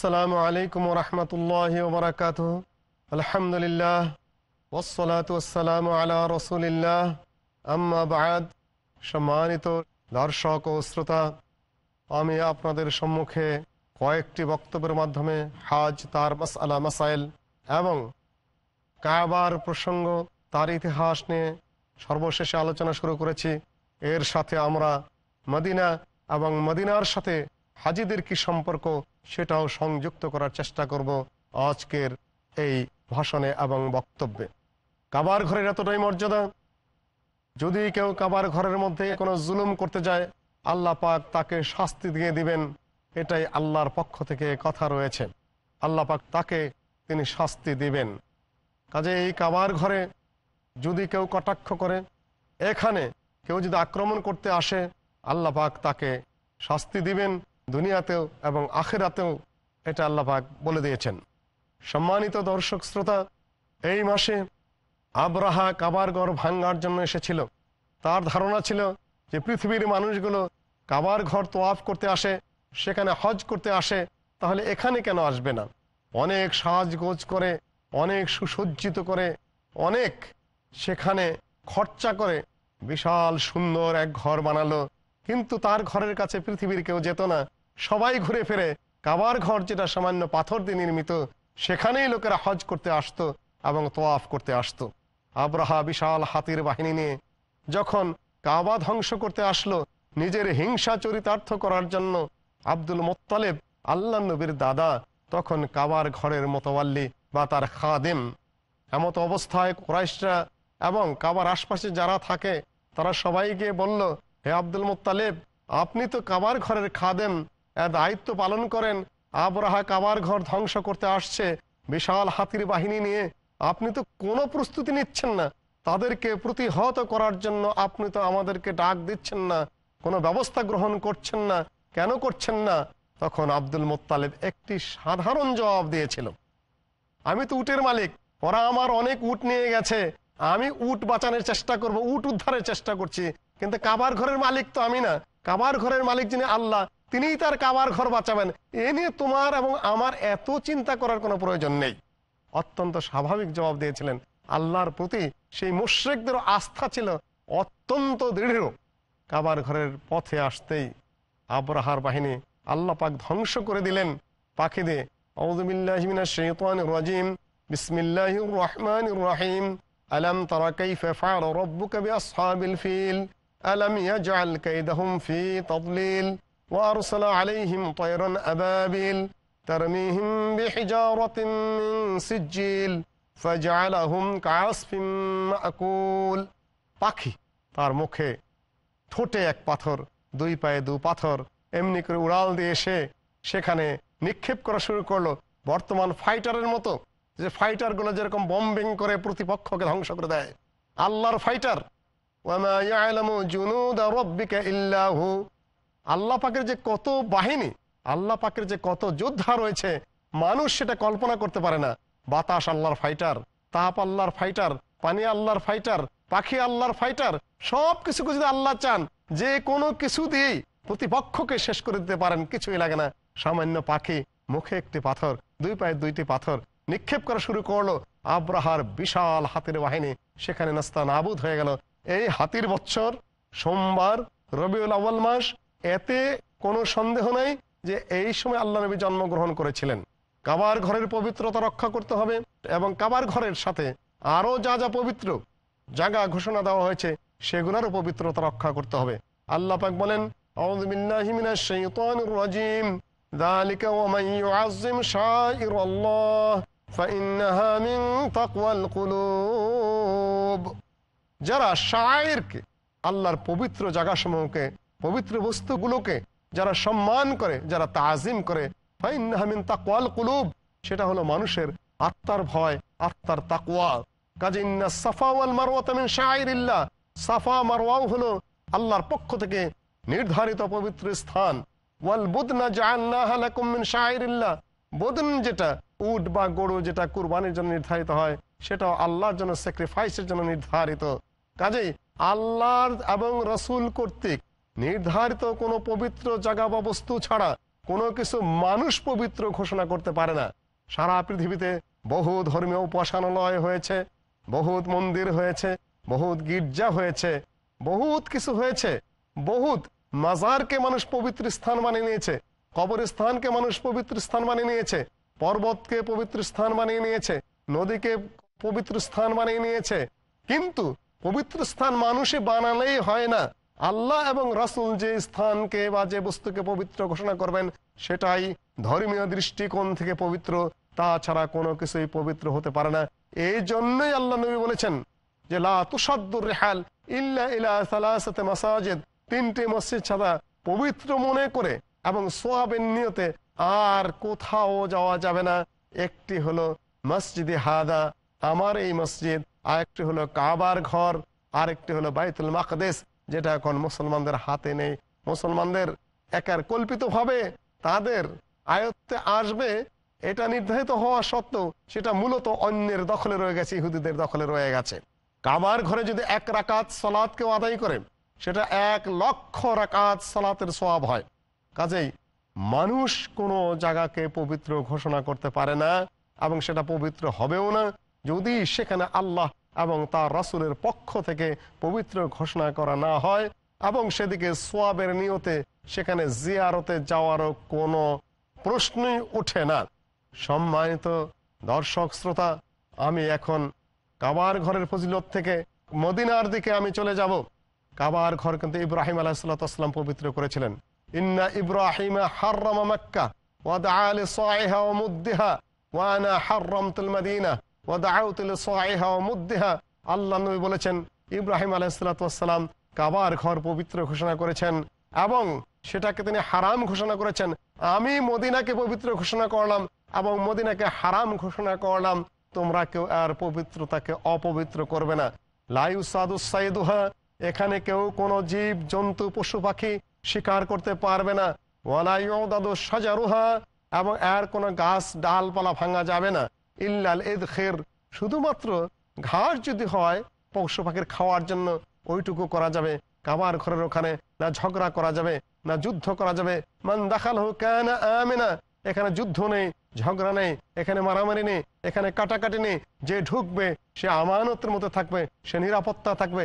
আসসালামু আলাইকুম রহমতুল্লাহ ওবরাকাত আলহামদুলিল্লাহ ওসলাত ওসালাম আলা রসুলিল্লাহ আম্মা বায়াদ সম্মানিত দর্শক ও শ্রোতা আমি আপনাদের সম্মুখে কয়েকটি বক্তব্যের মাধ্যমে হাজ তার মাসালা মাসাইল এবং কাবার প্রসঙ্গ তার ইতিহাস নিয়ে সর্বশেষে আলোচনা শুরু করেছি এর সাথে আমরা মদিনা এবং মদিনার সাথে হাজিদের কি সম্পর্ক সেটাও সংযুক্ত করার চেষ্টা করব আজকের এই ভাষণে এবং বক্তব্যে কাবার ঘরের এতটাই মর্যাদা যদি কেউ কাবার ঘরের মধ্যে কোনো জুলুম করতে যায় আল্লাহ পাক তাকে শাস্তি দিয়ে দিবেন এটাই আল্লাহর পক্ষ থেকে কথা রয়েছে আল্লাহ পাক তাকে তিনি শাস্তি দিবেন কাজে এই কাবার ঘরে যদি কেউ কটাক্ষ করে এখানে কেউ যদি আক্রমণ করতে আসে আল্লাহ পাক তাকে শাস্তি দিবেন দুনিয়াতেও এবং আখেরাতেও এটা আল্লাপাক বলে দিয়েছেন সম্মানিত দর্শক শ্রোতা এই মাসে আবরাহা কাবার ঘর ভাঙ্গার জন্য এসেছিল তার ধারণা ছিল যে পৃথিবীর মানুষগুলো কাবার ঘর তোয়াফ করতে আসে সেখানে হজ করতে আসে তাহলে এখানে কেন আসবে না অনেক সাজগোজ করে অনেক সুসজ্জিত করে অনেক সেখানে খরচা করে বিশাল সুন্দর এক ঘর বানালো কিন্তু তার ঘরের কাছে পৃথিবীর কেউ যেত না সবাই ঘুরে ফেরে কাবার ঘর যেটা সামান্য পাথর দিয়ে নির্মিত সেখানেই লোকেরা হজ করতে আসতো এবং তোয়াফ করতে আসতো আব্রাহা বিশাল হাতির বাহিনী নিয়ে যখন কাবা ধ্বংস করতে আসলো নিজের হিংসা চরিতার্থ করার জন্য আব্দুল মোত্তালেব আল্লাহ নবীর দাদা তখন কাবার ঘরের মোতওয়াল্লি বা তার খাদেম এমত অবস্থায় ক্রাইশরা এবং কাবার আশপাশে যারা থাকে তারা সবাই গিয়ে বলল হে আব্দুল মোত্তালেব আপনি তো কাবার ঘরের খাদেম দায়িত্ব পালন করেন আবরাহা কাবার ঘর ধ্বংস করতে আসছে বিশাল হাতির বাহিনী নিয়ে আপনি তো কোনো প্রস্তুতি নিচ্ছেন না তাদেরকে প্রতিহত করার জন্য আপনি তো আমাদেরকে ডাক দিচ্ছেন না কোনো ব্যবস্থা গ্রহণ করছেন না কেন করছেন না তখন আব্দুল মোত্তালেব একটি সাধারণ জবাব দিয়েছিল আমি তো উটের মালিক ওরা আমার অনেক উট নিয়ে গেছে আমি উট বাঁচানোর চেষ্টা করব উট উদ্ধারের চেষ্টা করছি কিন্তু কাবার ঘরের মালিক তো আমি না কাবার ঘরের মালিক যিনি আল্লাহ তিনিই তার কাবার ঘর বাঁচাবেন এ নিয়ে তোমার এবং আমার এত চিন্তা করার কোনো প্রয়োজন নেই অত্যন্ত স্বাভাবিক জবাব দিয়েছিলেন আল্লাহর প্রতি সেই মুশ্রেকদের আস্থা ছিল অত্যন্ত দৃঢ় কাবার ঘরের পথে আসতেই আবরাহার বাহিনী আল্লাহ পাক ধ্বংস করে দিলেন পাখি দিয়ে রহমান ফি وأرسل عليهم طيرا أبابيل ترميهم بحجارة من سجيل فجعلهم كعصف مأكول পাখি তার মুখে ঠোঁটে এক পাথর দুই পায়ে দু পাথর এমনি করে উড়াল দিয়ে এসে সেখানে নিক্ষেপ করা শুরু করলো বর্তমান ফাইটারের মতো যে ফাইটারগুলো যেরকম বম্বিং করে প্রতিপক্ষকে ধ্বংস করে দেয় আল্লাহর ফাইটার ওয়ামা ইয়ালামু জুনুদা রাব্বিকা ইল্লাহু আল্লাহ পাকের যে কত বাহিনী আল্লাহ পাকের যে কত যোদ্ধা রয়েছে মানুষ সেটা কল্পনা করতে পারে না বাতাস আল্লাহর ফাইটার তাপ আল্লাহর ফাইটার পানি আল্লাহর ফাইটার পাখি আল্লাহর ফাইটার সব কিছু যদি আল্লাহ চান যে কোনো কিছু দিয়েই প্রতিপক্ষকে শেষ করে দিতে পারেন কিছুই লাগে না সামান্য পাখি মুখে একটি পাথর দুই পায়ে দুইটি পাথর নিক্ষেপ করা শুরু করলো আব্রাহার বিশাল হাতির বাহিনী সেখানে নাস্তা নাবুদ হয়ে গেল এই হাতির বছর সোমবার রবিউল আউ্বাল মাস এতে কোনো সন্দেহ নাই যে এই সময় আল্লাহ নবী জন্মগ্রহণ করেছিলেন কাবার ঘরের পবিত্রতা রক্ষা করতে হবে এবং কাবার ঘরের সাথে আরও যা যা পবিত্র জায়গা ঘোষণা দেওয়া হয়েছে সেগুলোরও পবিত্রতা রক্ষা করতে হবে আল্লাহ পাক বলেন যারা শায়েরকে আল্লাহর পবিত্র জায়গাসমূহকে পবিত্র বস্তুগুলোকে যারা সম্মান করে যারা তাজিম করে তাকওয়াল কুলুব সেটা হলো মানুষের আত্মার ভয় আত্মার তাকুয়া কাজে সাফা সাফা মারওয়াও হলো আল্লাহর পক্ষ থেকে নির্ধারিত পবিত্র স্থান ওয়াল বুদনা বুদন যেটা উট বা গরু যেটা কুরবানির জন্য নির্ধারিত হয় সেটাও আল্লাহর জন্য স্যাক্রিফাইসের জন্য নির্ধারিত কাজেই আল্লাহর এবং রসুল কর্তৃক নির্ধারিত কোনো পবিত্র জায়গা বা বস্তু ছাড়া কোনো কিছু মানুষ পবিত্র ঘোষণা করতে পারে না সারা পৃথিবীতে বহু ধর্মীয় উপাসনালয় হয়েছে বহুত মন্দির হয়েছে বহুত গির্জা হয়েছে বহুত কিছু হয়েছে বহুত মাজারকে মানুষ পবিত্র স্থান বানিয়ে নিয়েছে কবরস্থানকে মানুষ পবিত্র স্থান বানিয়ে নিয়েছে পর্বতকে পবিত্র স্থান বানিয়ে নিয়েছে নদীকে পবিত্র স্থান বানিয়ে নিয়েছে কিন্তু পবিত্র স্থান মানুষে বানালেই হয় না আল্লাহ এবং রাসুল যে স্থানকে বা যে বস্তুকে পবিত্র ঘোষণা করবেন সেটাই ধর্মীয় দৃষ্টিকোণ থেকে পবিত্র তাছাড়া কোনো কিছুই পবিত্র হতে পারে না এই জন্যই আল্লাহ নবী বলেছেন যে লা রেহাল ইল্লা ইলা মাসাজেদ তিনটি মসজিদ ছাড়া পবিত্র মনে করে এবং সোয়াবের নিয়তে আর কোথাও যাওয়া যাবে না একটি হলো মসজিদে হাদা আমার এই মসজিদ আরেকটি হলো কাবার ঘর আরেকটি হলো বাইতুল মাকদেশ যেটা এখন মুসলমানদের হাতে নেই মুসলমানদের একার কল্পিতভাবে তাদের আয়ত্তে আসবে এটা নির্ধারিত হওয়া সত্ত্বেও সেটা মূলত অন্যের দখলে রয়ে গেছে ইহুদিদের দখলে রয়ে গেছে কাবার ঘরে যদি এক রাকাত সলাদ কেউ আদায় করে সেটা এক লক্ষ রাকাত সলাতের সব হয় কাজেই মানুষ কোনো জায়গাকে পবিত্র ঘোষণা করতে পারে না এবং সেটা পবিত্র হবেও না যদি সেখানে আল্লাহ এবং তার রাসুলের পক্ষ থেকে পবিত্র ঘোষণা করা না হয় এবং সেদিকে সোয়াবের নিয়তে সেখানে জিয়ারতে যাওয়ারও কোনো প্রশ্নই ওঠে না সম্মানিত দর্শক শ্রোতা আমি এখন কাবার ঘরের ফজিলত থেকে মদিনার দিকে আমি চলে যাব কাবার ঘর কিন্তু ইব্রাহিম আলাহিসাল্লাম পবিত্র করেছিলেন ইন্না ইব্রাহিম হার্রমা মাক্কা ওয়াদ আলে সাহেহা ও মুদ্দেহা ওয়ানা হার্রমতুল মদিনা ও দাউতুল সোহাইহা মুদ্দেহা আল্লাহ নবী বলেছেন ইব্রাহিম আলাইসালাম কাবার ঘর পবিত্র ঘোষণা করেছেন এবং সেটাকে তিনি হারাম ঘোষণা করেছেন আমি মদিনাকে পবিত্র ঘোষণা করলাম এবং মদিনাকে হারাম ঘোষণা করলাম তোমরা কেউ আর পবিত্রতাকে অপবিত্র করবে না লাইউ সাদুসাইদুহা এখানে কেউ কোনো জীব জন্তু পশু পাখি শিকার করতে পারবে না ওয়ালাইউ দাদু সাজারুহা এবং আর কোনো গাছ ডালপালা ভাঙা যাবে না ইল্লাল এদ খের শুধুমাত্র ঘাস যদি হয় পশু পাখির খাওয়ার জন্য ওইটুকু করা যাবে কামার ঘরের ওখানে না ঝগড়া করা যাবে না যুদ্ধ করা যাবে মান দেখাল হোক কেন এখানে যুদ্ধ নেই ঝগড়া নেই এখানে মারামারি নেই এখানে কাটাকাটি নেই যে ঢুকবে সে আমানতের মতো থাকবে সে নিরাপত্তা থাকবে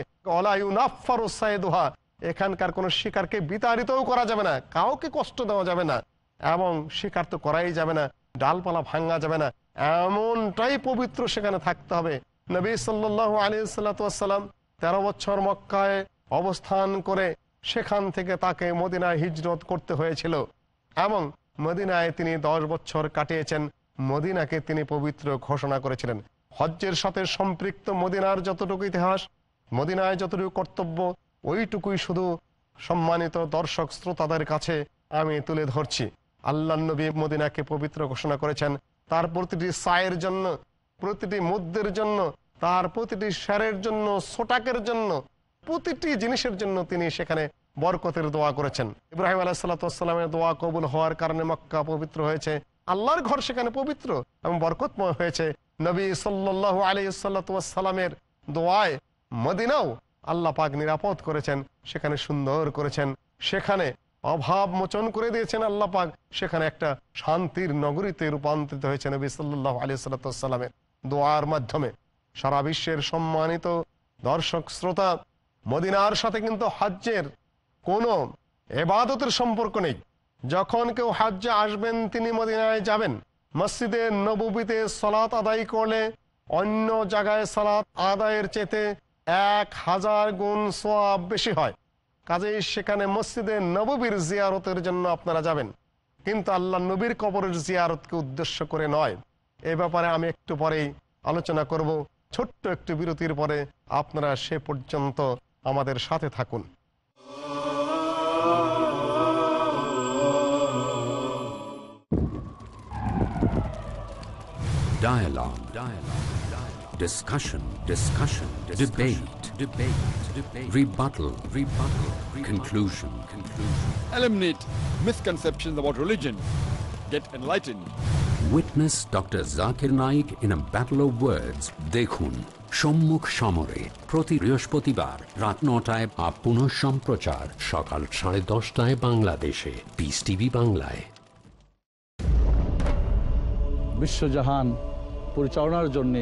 এখানকার কোনো শিকারকে বিতাড়িতও করা যাবে না কাউকে কষ্ট দেওয়া যাবে না এবং শিকার তো করাই যাবে না ডালপালা ভাঙ্গা যাবে না এমনটাই পবিত্র সেখানে থাকতে হবে নবী সাল্লাহ আলী সাল্লাতাম তেরো বছর মক্কায় অবস্থান করে সেখান থেকে তাকে মদিনায় হিজরত করতে হয়েছিল এবং মদিনায় তিনি দশ বছর কাটিয়েছেন মদিনাকে তিনি পবিত্র ঘোষণা করেছিলেন হজ্জের সাথে সম্পৃক্ত মদিনার যতটুকু ইতিহাস মদিনায় যতটুকু কর্তব্য ওইটুকুই শুধু সম্মানিত দর্শক শ্রোতাদের কাছে আমি তুলে ধরছি আল্লাহ নবী মদিনাকে পবিত্র ঘোষণা করেছেন তার প্রতিটি সায়ের জন্য প্রতিটি মুদ্রের জন্য তার প্রতিটি স্যারের জন্য সোটাকের জন্য প্রতিটি জিনিসের জন্য তিনি সেখানে বরকতের দোয়া করেছেন ইব্রাহিম আলাহ দোয়া কবুল হওয়ার কারণে মক্কা পবিত্র হয়েছে আল্লাহর ঘর সেখানে পবিত্র এবং বরকতময় হয়েছে নবী সাল্লাহ আলী সাল্লাতামের দোয়ায় মদিনাও আল্লাহ পাক নিরাপদ করেছেন সেখানে সুন্দর করেছেন সেখানে অভাব মোচন করে দিয়েছেন আল্লাহ পাক সেখানে একটা শান্তির নগরীতে রূপান্তরিত হয়েছে নবী সাল্লাহ আলি সাল্লামের দোয়ার মাধ্যমে সারা বিশ্বের সম্মানিত দর্শক শ্রোতা মদিনার সাথে কিন্তু হাজ্যের কোনো এবাদতের সম্পর্ক নেই যখন কেউ হাজ্জে আসবেন তিনি মদিনায় যাবেন মসজিদে নবীতে সলাত আদায় করলে অন্য জায়গায় সলাত আদায়ের চেতে এক হাজার গুণ সোয়াব বেশি হয় কাজেই সেখানে মসজিদে নববীর জিয়ারতের জন্য আপনারা যাবেন কিন্তু আল্লাহ নবীর কবরের জিয়ারতকে উদ্দেশ্য করে নয় এ ব্যাপারে আমি একটু পরেই আলোচনা করব ছোট্ট একটু বিরতির পরে আপনারা সে পর্যন্ত আমাদের সাথে থাকুন Dialogue. Dialogue. discussion, discussion, discussion debate, debate, debate, rebuttal, rebuttal, rebuttal conclusion, conclusion. Eliminate misconceptions about religion. Get enlightened. Witness Dr. Zakir Naik in a battle of words. Dekhun. সম্মুখ সমরে প্রতি বৃহস্পতিবার রাত নটায় বা পুনঃ সম্প্রচার সকাল সাড়ে দশটায় বাংলাদেশে পিস টিভি বাংলায় বিশ্বজাহান পরিচালনার জন্যে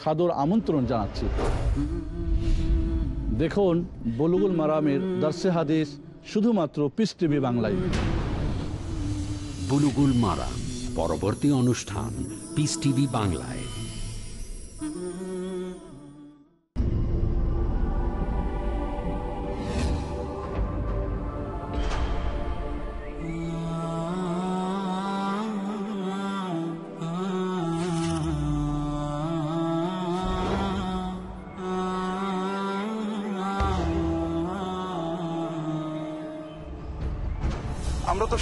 সাদর আমন্ত্রণ জানাচ্ছি দেখুন বলুগুল মারামের দার্সে হাদিস শুধুমাত্র পিস টিভি বাংলায় বুলুগুল মারাম পরবর্তী অনুষ্ঠান পিস টিভি বাংলায়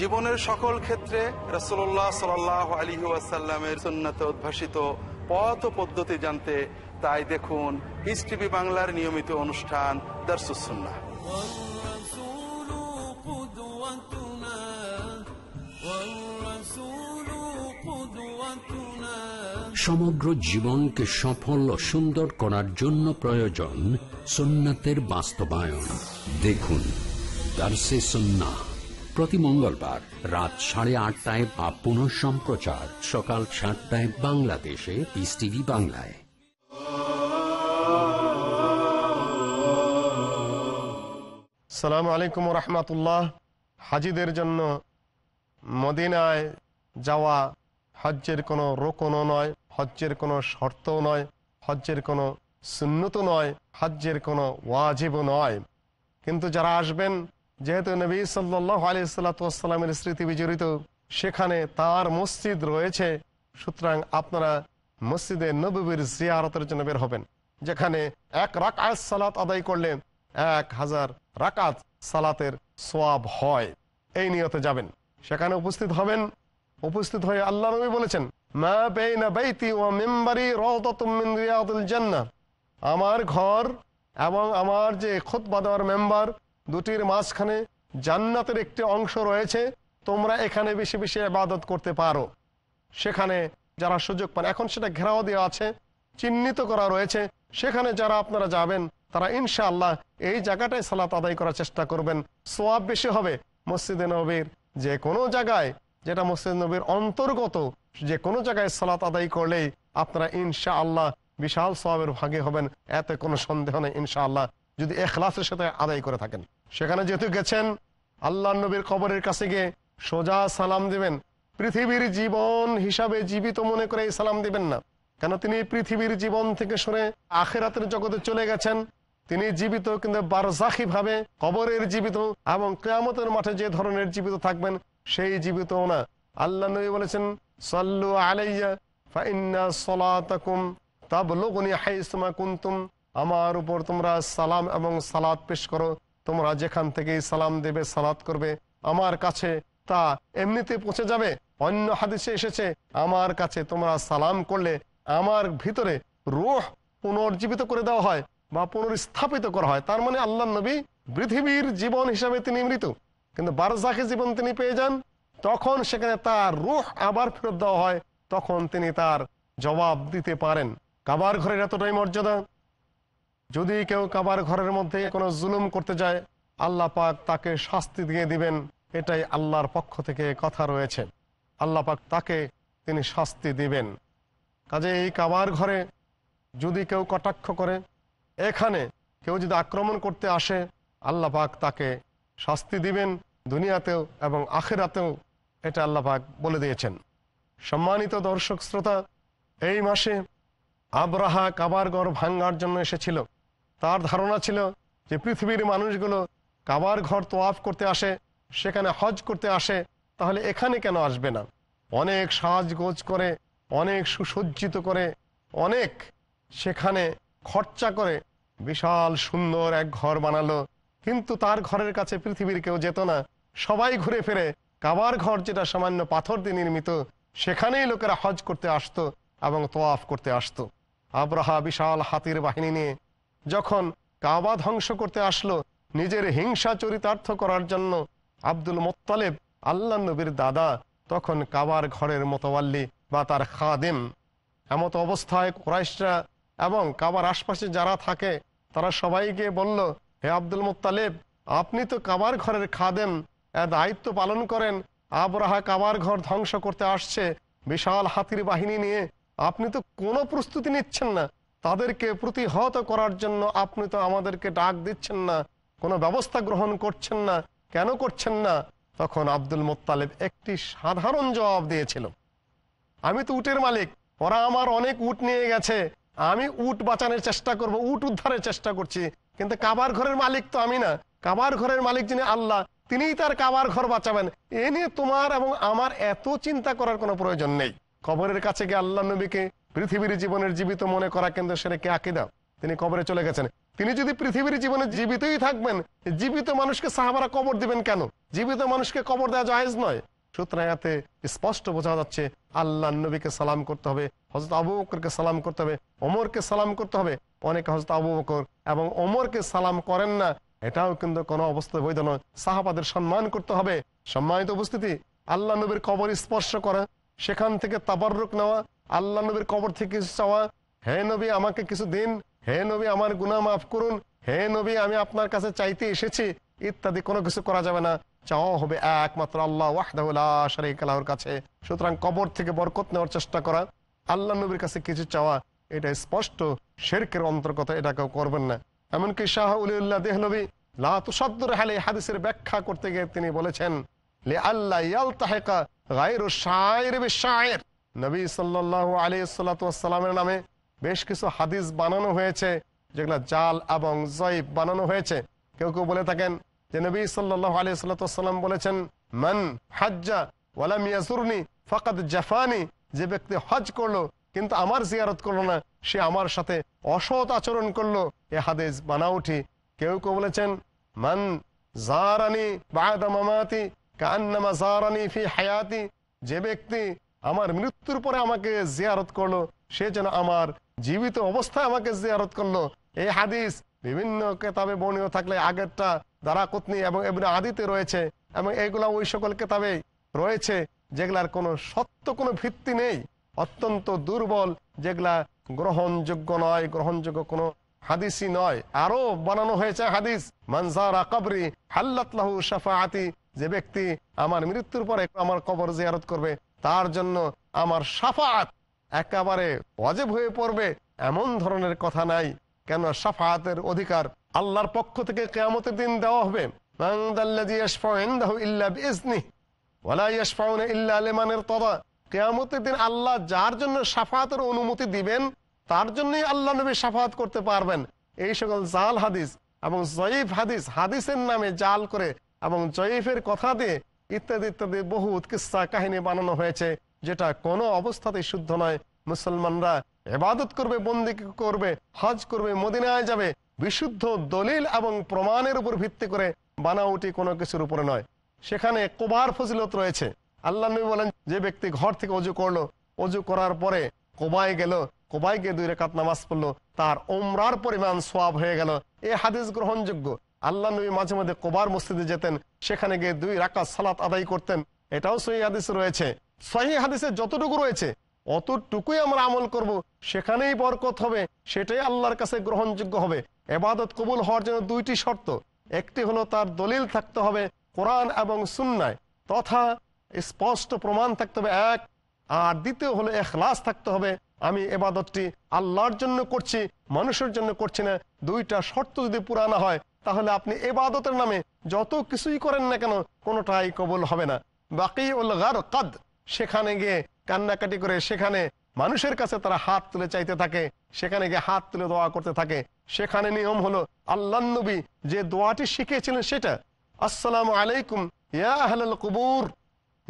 জীবনের সকল ক্ষেত্রে রসোল্লাহ সাল আলী ওয়াসাল্লামের সুন্নাতে উদ্ভাসিত পথ পদ্ধতি জানতে তাই দেখুন ইস বাংলার নিয়মিত অনুষ্ঠান দর্শুসুন্না সমগ্র জীবনকে সফল ও সুন্দর করার জন্য প্রয়োজন সোনাতের বাস্তবায়ন দেখুন দার্সে সন্না প্রতি মঙ্গলবার রাত সাড়ে আটটায় বা পুনঃ সম্প্রচার সকাল সাতটায় বাংলাদেশে পিস টিভি বাংলায় সালাম আলাইকুম রহমাতুল্লাহ হাজিদের জন্য মদিনায় যাওয়া হজ্জের কোনো রোকনও নয় হজ্জের কোনো শর্তও নয় হজ্জের কোনো সুন্নত নয় হজ্জের কোনো ওয়াজিবও নয় কিন্তু যারা আসবেন যেহেতু নবী সাল্লাহ আলি সাল্লাতামের স্মৃতি বিজড়িত সেখানে তার মসজিদ রয়েছে সুতরাং আপনারা মসজিদে নবীর জিয়ারতের জন্য বের হবেন যেখানে এক রাকাত সালাত আদায় করলে এক হাজার রাকাত সালাতের সোয়াব হয় এই নিয়তে যাবেন সেখানে উপস্থিত হবেন উপস্থিত হয়ে আল্লাহ নবী বলেছেন মেম্বারি আমার ঘর এবং আমার যে খুতবা মেম্বার দুটির মাঝখানে জান্নাতের একটি অংশ রয়েছে তোমরা এখানে বেশি বেশি আবাদত করতে পারো সেখানে যারা সুযোগ পান এখন সেটা ঘেরাও দেওয়া আছে চিহ্নিত করা রয়েছে সেখানে যারা আপনারা যাবেন তারা ইনশাআল্লাহ এই জায়গাটায় সালাত আদায় করার চেষ্টা করবেন সোয়াব বেশি হবে মসজিদে নবীর যে কোনো জায়গায় যেটা মসজিদ নবীর অন্তর্গত যে কোনো জায়গায় সালাত আদায় করলেই আপনারা ইনশা আল্লাহ বিশাল সবাবের ভাগে হবেন এতে কোনো সন্দেহ নেই ইনশা আল্লাহ যদি এখলাসের সাথে আদায় করে থাকেন সেখানে যেহেতু গেছেন আল্লাহ নবীর কবরের কাছে গিয়ে সোজা সালাম দিবেন পৃথিবীর জীবন হিসাবে জীবিত মনে করে এই সালাম দিবেন না কেন তিনি পৃথিবীর জীবন থেকে সরে আখেরাতের জগতে চলে গেছেন তিনি জীবিত কিন্তু বারজাখি ভাবে কবরের জীবিত এবং কেয়ামতের মাঠে যে ধরনের জীবিত থাকবেন সেই জীবিত না আল্লাহ নবী বলেছেন সাল্লু আলাইয়া ফাইন্না সলাতাকুম তাবলুগনি হাইসমা আমার উপর তোমরা সালাম এবং সালাত পেশ করো তোমরা যেখান থেকেই সালাম দেবে সালাত করবে আমার কাছে তা এমনিতে পৌঁছে যাবে অন্য হাদিসে এসেছে আমার কাছে তোমরা সালাম করলে আমার ভিতরে রুহ পুনর্জীবিত করে দেওয়া হয় বা পুনর্স্থাপিত করা হয় তার মানে আল্লাহ নবী পৃথিবীর জীবন হিসাবে তিনি মৃত কিন্তু বারজাকে জীবন তিনি পেয়ে যান তখন সেখানে তার রুহ আবার ফেরত দেওয়া হয় তখন তিনি তার জবাব দিতে পারেন কাবার ঘরের এতটাই মর্যাদা যদি কেউ কাবার ঘরের মধ্যে কোনো জুলুম করতে যায় আল্লাহ পাক তাকে শাস্তি দিয়ে দিবেন এটাই আল্লাহর পক্ষ থেকে কথা রয়েছে আল্লাহ পাক তাকে তিনি শাস্তি দিবেন কাজে এই কাবার ঘরে যদি কেউ কটাক্ষ করে এখানে কেউ যদি আক্রমণ করতে আসে আল্লাহ পাক তাকে শাস্তি দিবেন দুনিয়াতেও এবং আখেরাতেও এটা আল্লাপাক বলে দিয়েছেন সম্মানিত দর্শক শ্রোতা এই মাসে আবরাহা কাবার ঘর ভাঙ্গার জন্য এসেছিল তার ধারণা ছিল যে পৃথিবীর মানুষগুলো কাবার ঘর তোয়াফ করতে আসে সেখানে হজ করতে আসে তাহলে এখানে কেন আসবে না অনেক সাজগোজ করে অনেক সুসজ্জিত করে অনেক সেখানে খরচা করে বিশাল সুন্দর এক ঘর বানালো কিন্তু তার ঘরের কাছে পৃথিবীর কেউ যেত না সবাই ঘুরে ফেরে কাবার ঘর যেটা সামান্য পাথর দিয়ে নির্মিত সেখানেই লোকেরা হজ করতে আসত এবং তোয়াফ করতে আসত আব্রাহা বিশাল হাতির বাহিনী নিয়ে যখন কাবা ধ্বংস করতে আসলো নিজের হিংসা চরিতার্থ করার জন্য আব্দুল মোত্তালেব আল্লাহ নবীর দাদা তখন কাবার ঘরের মতোয়াল্লি বা তার খাদেম এমত অবস্থায় ক্রাইশরা এবং কাবার আশপাশে যারা থাকে তারা সবাইকে বলল হে আব্দুল মোত্তালেব আপনি তো কাবার ঘরের খাদেম দায়িত্ব পালন করেন আবরাহা কাবার ঘর ধ্বংস করতে আসছে বিশাল হাতির বাহিনী নিয়ে আপনি তো কোনো প্রস্তুতি নিচ্ছেন না তাদেরকে প্রতিহত করার জন্য আপনি তো আমাদেরকে ডাক দিচ্ছেন না কোনো ব্যবস্থা গ্রহণ করছেন না কেন করছেন না তখন আব্দুল মোত্তালেব একটি সাধারণ জবাব দিয়েছিল আমি তো উটের মালিক ওরা আমার অনেক উট নিয়ে গেছে আমি উট বাঁচানোর চেষ্টা করব উট উদ্ধারের চেষ্টা করছি কিন্তু কাবার ঘরের মালিক তো আমি না কাবার ঘরের মালিক যিনি আল্লাহ তিনিই তার কাবার ঘর বাঁচাবেন এ নিয়ে তোমার এবং আমার এত চিন্তা করার কোনো প্রয়োজন নেই কবরের কাছে গিয়ে আল্লাহ নবীকে পৃথিবীর জীবনের জীবিত মনে করা কিন্তু সেটা কে দাও তিনি কবরে চলে গেছেন তিনি যদি পৃথিবীর জীবনে জীবিতই থাকবেন জীবিত মানুষকে সাহাবারা কবর দিবেন কেন জীবিত মানুষকে কবর দেওয়া জাহেজ নয় সুতরাং এতে স্পষ্ট বোঝা যাচ্ছে আল্লাহ নবীকে সালাম করতে হবে হজরত আবু বকরকে সালাম করতে হবে অমরকে সালাম করতে হবে অনেকে হজরত আবু বকর এবং অমরকে সালাম করেন না এটাও কিন্তু কোনো অবস্থায় বৈধ নয় সাহাবাদের সম্মান করতে হবে সম্মানিত উপস্থিতি আল্লাহ নবীর কবর স্পর্শ করা সেখান থেকে তাবারুক নেওয়া আল্লাহ নবীর কবর থেকে কিছু চাওয়া হে নবী আমাকে কিছু দিন হে নবী আমার গুণা মাফ করুন হে নবী আমি আপনার কাছে চাইতে এসেছি ইত্যাদি কোনো কিছু করা যাবে না চাওয়া হবে একমাত্র আল্লাহ ওয়াহদাহর কাছে সুতরাং কবর থেকে বরকত নেওয়ার চেষ্টা করা আল্লাহ নবীর কাছে কিছু চাওয়া এটা স্পষ্ট শেরকের অন্তর্গত এটা কেউ করবেন না এমনকি শাহ উলিউল্লাহ দেহলবী লাহতুসাদ্দুর হালে হাদিসের ব্যাখ্যা করতে গিয়ে তিনি বলেছেন লে আল্লাহ ইয়াল তাহেকা গায়ের শায়ের বে নবী সাল্লাহ আলী সাল্লাতামের নামে বেশ কিছু হাদিস বানানো হয়েছে যেগুলো জাল এবং জয়ীব বানানো হয়েছে কেউ কেউ বলে থাকেন যে নবী সাল্লাহ আলী সাল্লাম বলেছেন মন হাজ্জা ওয়ালাম ইয়াসুরনি ফকাত জাফানি যে ব্যক্তি হজ করলো কিন্তু আমার জিয়ারত করলো না সে আমার সাথে অসৎ আচরণ করলো এ হাদিস বানাউঠি কেউ কেউ বলেছেন মান জারানি বায়দা মামাতি কান্নামা জারানি ফি হায়াতি যে ব্যক্তি আমার মৃত্যুর পরে আমাকে জিয়ারত করলো সে যেন আমার জীবিত অবস্থায় আমাকে জিয়ারত করলো এই হাদিস বিভিন্ন কেতাবে বর্ণীয় থাকলে আগেরটা দ্বারা দারাকুতনি এবং এমনি আদিতে রয়েছে এবং এগুলা ওই সকল কেতাবে রয়েছে যেগুলার কোনো সত্য কোনো ভিত্তি নেই অত্যন্ত দুর্বল যেগুলা গ্রহণযোগ্য নয় গ্রহণযোগ্য কোনো হাদিসই নয় আরো বানানো হয়েছে হাদিস মানসারা কবরি হাল্লাতলাহু সাফাতি যে ব্যক্তি আমার মৃত্যুর পরে আমার কবর জিয়ারত করবে তার জন্য আমার সাফাত একেবারে অজেব হয়ে পড়বে এমন ধরনের কথা নাই কেন সাফাতের অধিকার আল্লাহর পক্ষ থেকে কেয়ামতের দিন দেওয়া হবে ইল্লা ইল্লা কেয়ামতের দিন আল্লাহ যার জন্য সাফাতের অনুমতি দিবেন তার জন্যই আল্লাহ নবী সাফাত করতে পারবেন এই সকল জাল হাদিস এবং জয়ীফ হাদিস হাদিসের নামে জাল করে এবং জয়ীফের কথা দিয়ে ইত্যাদি ইত্যাদি বহু উৎকৃষ্টা কাহিনী বানানো হয়েছে যেটা কোনো অবস্থাতেই শুদ্ধ নয় মুসলমানরা এবাদত করবে বন্দি করবে হজ করবে মদিনায় যাবে বিশুদ্ধ দলিল এবং প্রমাণের উপর ভিত্তি করে বানাউটি কোনো কিছুর উপরে নয় সেখানে কোবার ফজিলত রয়েছে আল্লাহ নবী বলেন যে ব্যক্তি ঘর থেকে অজু করলো অজু করার পরে কোবাই গেল কোবাই গিয়ে দুই রেখাত নামাজ পড়লো তার ওমরার পরিমাণ সোয়াব হয়ে গেল এ হাদিস গ্রহণযোগ্য আল্লাহ নবী মাঝে মাঝে কোবার মসজিদে যেতেন সেখানে গিয়ে দুই রাকাত সালাত আদায় করতেন এটাও সহি হাদিস রয়েছে সহি হাদিসে যতটুকু রয়েছে অতটুকুই আমরা আমল করব। সেখানেই বরকত হবে সেটাই আল্লাহর কাছে গ্রহণযোগ্য হবে এবাদত কবুল হওয়ার জন্য দুইটি শর্ত একটি হলো তার দলিল থাকতে হবে কোরআন এবং সুন্নায় তথা স্পষ্ট প্রমাণ থাকতে হবে এক আর দ্বিতীয় হলো এখলাস থাকতে হবে আমি এবাদতটি আল্লাহর জন্য করছি মানুষের জন্য করছি না দুইটা শর্ত যদি পুরানা হয় তাহলে আপনি এবাদতের নামে যত কিছুই করেন না কেন কোনোটাই কবল হবে না বাকি কাদ সেখানে গিয়ে কান্নাকাটি করে সেখানে মানুষের কাছে তারা হাত তুলে চাইতে থাকে সেখানে গিয়ে হাত তুলে দোয়া করতে থাকে সেখানে নিয়ম হলো আল্লাহ নবী যে দোয়াটি শিখিয়েছিলেন সেটা আসসালাম আলাইকুম ইয়া আহ কুবুর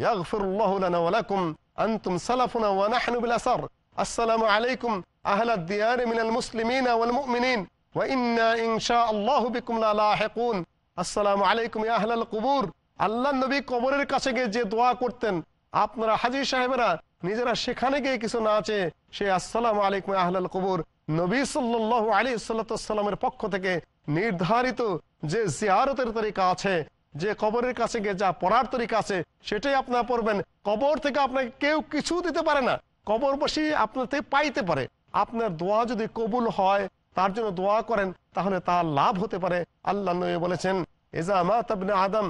يغفر الله لنا ولكم أنتم سلفنا ونحن بالأسر السلام عليكم أهل الديار من المسلمين والمؤمنين وإنا إن شاء الله بكم لا لاحقون السلام عليكم يا أهل القبور আল্লাহ নবী কবরের কাছে গিয়ে যে দোয়া করতেন আপনারা হাজির সাহেবরা নিজেরা সেখানে গিয়ে কিছু না আছে সেই আসসালাম আলাইকুম আহলাল কবুর নবী সাল্লু আলী সাল্লাতামের পক্ষ থেকে নির্ধারিত যে জিয়ারতের তরিকা আছে যে কবরের কাছে গিয়ে যা পড়ার তরিকা আছে সেটাই আপনারা পড়বেন কবর থেকে আপনাকে কেউ কিছু দিতে পারে না কবর বসে আপনার থেকে পাইতে পারে আপনার দোয়া যদি কবুল হয় তার জন্য দোয়া করেন তাহলে তার লাভ হতে পারে আল্লাহ বলেছেন এজা আদম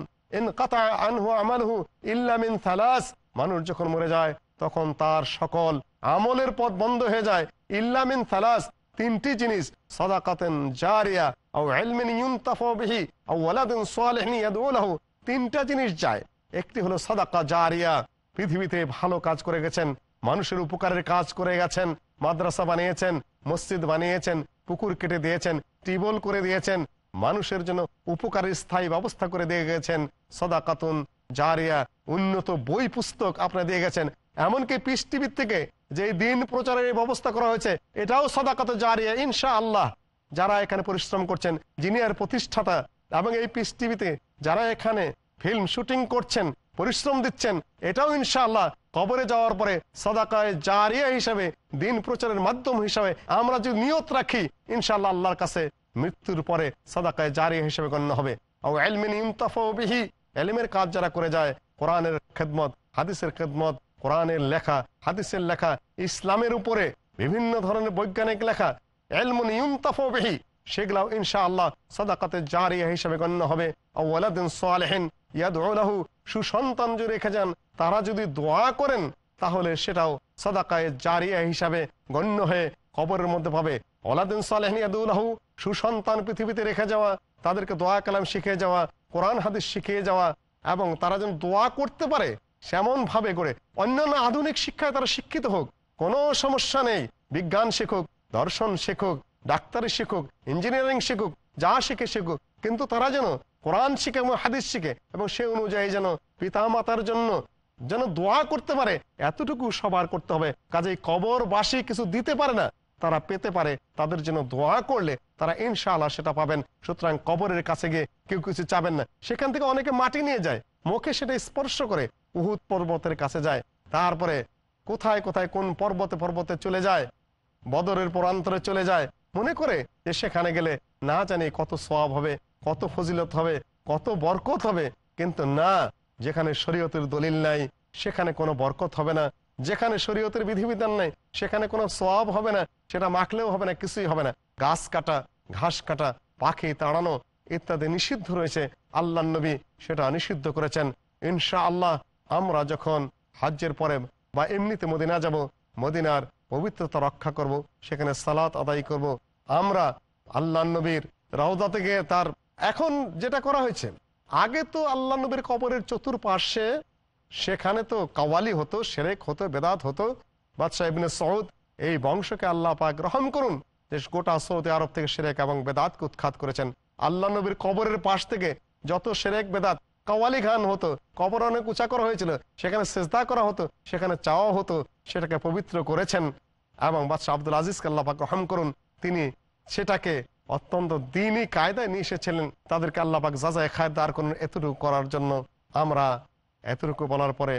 ইল্লামিন থালাস মানুষ যখন মরে যায় তখন তার সকল আমলের পথ বন্ধ হয়ে যায় ইল্লামিন থালাস তিনটি জিনিস সদাকাতেন জারিয়া তিনটা জিনিস চায় একটি হলো সাদাকা জারিয়া পৃথিবীতে ভালো কাজ করে গেছেন মানুষের উপকারের কাজ করে গেছেন মাদ্রাসা বানিয়েছেন মসজিদ বানিয়েছেন পুকুর কেটে দিয়েছেন টিবল করে দিয়েছেন মানুষের জন্য উপকারের স্থায়ী ব্যবস্থা করে দিয়ে গেছেন সদা কাতুন জারিয়া উন্নত বই পুস্তক আপনারা দিয়ে গেছেন এমনকি পৃষ্টিভিত থেকে যে দিন প্রচারের ব্যবস্থা করা হয়েছে এটাও সদাকাত জারিয়া ইনশা আল্লাহ যারা এখানে পরিশ্রম করছেন যিনি আর প্রতিষ্ঠাতা এবং এই পিস টিভিতে যারা এখানে ফিল্ম শুটিং করছেন পরিশ্রম দিচ্ছেন এটাও ইনশাল্লাহ কবরে যাওয়ার পরে সদাকায় জারিয়া হিসাবে দিন প্রচারের মাধ্যম হিসাবে আমরা যদি নিয়ত রাখি ইনশাল্লাহ আল্লাহর কাছে মৃত্যুর পরে সদাকায় জারিয়া হিসেবে গণ্য হবে ও এলমিন ইমতাফবিহি এলিমের কাজ যারা করে যায় কোরআনের খেদমত হাদিসের খেদমত কোরআনের লেখা হাদিসের লেখা ইসলামের উপরে বিভিন্ন ধরনের বৈজ্ঞানিক লেখা এলমুনিয়ুন্তাফি সেগুলাও ইনশাআল্লাহ সাদাকাতে জারিয়া হিসেবে গণ্য হবে আউ্লাদিন সুসন্তান যে রেখে যান তারা যদি দোয়া করেন তাহলে সেটাও সাদাকায় জারিয়া হিসাবে গণ্য হয়ে কবরের মধ্যে পাবে ওলাদিন সালেহন ইয়াদুল্লাহু সুসন্তান পৃথিবীতে রেখে যাওয়া তাদেরকে দোয়া কালাম শিখিয়ে যাওয়া কোরআন হাদিস শিখিয়ে যাওয়া এবং তারা যেন দোয়া করতে পারে সেমন ভাবে করে অন্যান্য আধুনিক শিক্ষায় তারা শিক্ষিত হোক কোনো সমস্যা নেই বিজ্ঞান শিখুক দর্শন শিখুক ডাক্তারি শিখুক ইঞ্জিনিয়ারিং শিখুক যা শিখে শিখুক কিন্তু তারা যেন কোরআন শিখে এবং হাদিস শিখে এবং সে অনুযায়ী যেন পিতা মাতার জন্য যেন দোয়া করতে পারে এতটুকু সবার করতে হবে কাজে বাসি কিছু দিতে পারে না তারা পেতে পারে তাদের জন্য দোয়া করলে তারা ইনশাআল্লাহ সেটা পাবেন সুতরাং কবরের কাছে গিয়ে কেউ কিছু চাবেন না সেখান থেকে অনেকে মাটি নিয়ে যায় মুখে সেটা স্পর্শ করে উহুদ পর্বতের কাছে যায় তারপরে কোথায় কোথায় কোন পর্বতে পর্বতে চলে যায় বদরের পরান্তরে চলে যায় মনে করে যে সেখানে গেলে না জানি কত সব হবে কত ফজিলত হবে কত বরকত হবে কিন্তু না যেখানে শরীয়তের দলিল নাই সেখানে কোনো বরকত হবে না যেখানে শরীয়তের বিধিবিধান নাই সেখানে কোনো সব হবে না সেটা মাখলেও হবে না কিছুই হবে না গাছ কাটা ঘাস কাটা পাখি তাড়ানো ইত্যাদি নিষিদ্ধ রয়েছে আল্লাহ নবী সেটা নিষিদ্ধ করেছেন ইনশা আল্লাহ আমরা যখন হাজ্যের পরে বা এমনিতে মদিনা যাব মদিনার পবিত্রতা রক্ষা করব। সেখানে সালাত আদায় করব। আমরা আল্লাহ নবীর রাউদা থেকে তার এখন যেটা করা হয়েছে আগে তো আল্লাহ নবীর কবরের চতুর্পার্শ্বে সেখানে তো কাওয়ালি হতো সেরেক হতো বেদাত হতো বাদশাহ ইবনে সৌদ এই বংশকে আল্লাহ পাক গ্রহণ করুন যে গোটা সৌদি আরব থেকে সেরেক এবং বেদাতকে উৎখাত করেছেন আল্লাহ নবীর কবরের পাশ থেকে যত সেরেক বেদাত কওয়ালি খান হতো কবর অনেক উঁচা করা হয়েছিল সেখানে সেজদা করা হতো সেখানে চাওয়া হতো সেটাকে পবিত্র করেছেন এবং বাদশাহ আব্দুল আজিজ কাল্লাপাক রহম করুন তিনি সেটাকে অত্যন্ত দিনই কায়দায় নিয়ে এসেছিলেন তাদেরকে আল্লাপাক যাচাই খায় দাঁড় করুন এতটুকু করার জন্য আমরা এতটুকু বলার পরে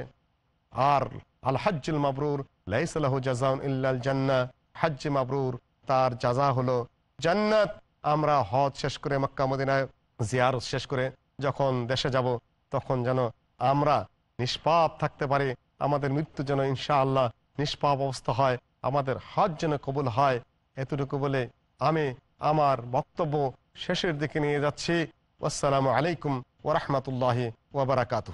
আর আল মাবরুর লাইসালাহু জাজাউন ইল্লাল জান্না হাজ্জি মাবরুর তার যাজা হলো জান্নাত আমরা হজ শেষ করে মক্কা মদিনায় জিয়ারত শেষ করে যখন দেশে যাব তখন যেন আমরা নিষ্পাপ থাকতে পারি আমাদের মৃত্যু যেন ইনশাআল্লাহ নিষ্পাপ অবস্থা হয় আমাদের হাত যেন কবুল হয় এতটুকু বলে আমি আমার বক্তব্য শেষের দিকে নিয়ে যাচ্ছি আসসালামু আলাইকুম ওরহমতুল্লাহ ওবরাকাতু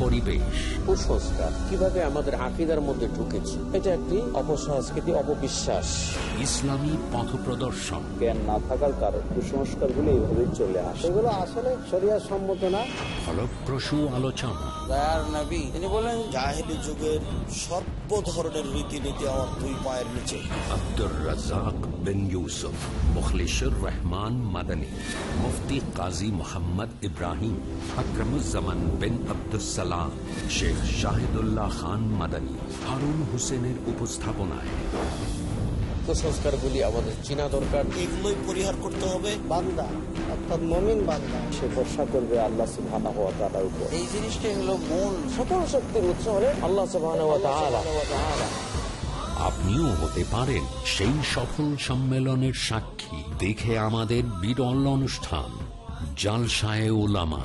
পরিবেশ কুসংস্কার কিভাবে আমাদের আকিদার মধ্যে ঢুকেছে এটা একটি অপসংস্কৃতি অপবিশ্বাস ইসলামী পথ প্রদর্শক জ্ঞান না থাকার কারণ কুসংস্কার গুলো এইভাবে চলে আসে এগুলো আসলে সম্মত না ফলপ্রসূ আলোচনা যুগের সর্ব ধরনের পায়ের আব্দুর রহমান মুফতি কাজী ইব্রাহিম আকরামুজ্জামান বিন আব্দুস সালাম শেখ শাহিদুল্লাহ খান মাদানী হারুন হোসেনের উপস্থাপনায় কুসংস্কারগুলি আমাদের চেনা দরকার পরিহার করতে হবে বান্দা অর্থাৎ সে করবে আল্লাহ এই আপনিও হতে পারেন সেই সফল সম্মেলনের সাক্ষী দেখে আমাদের বিরল অনুষ্ঠান জালসায় ওলামা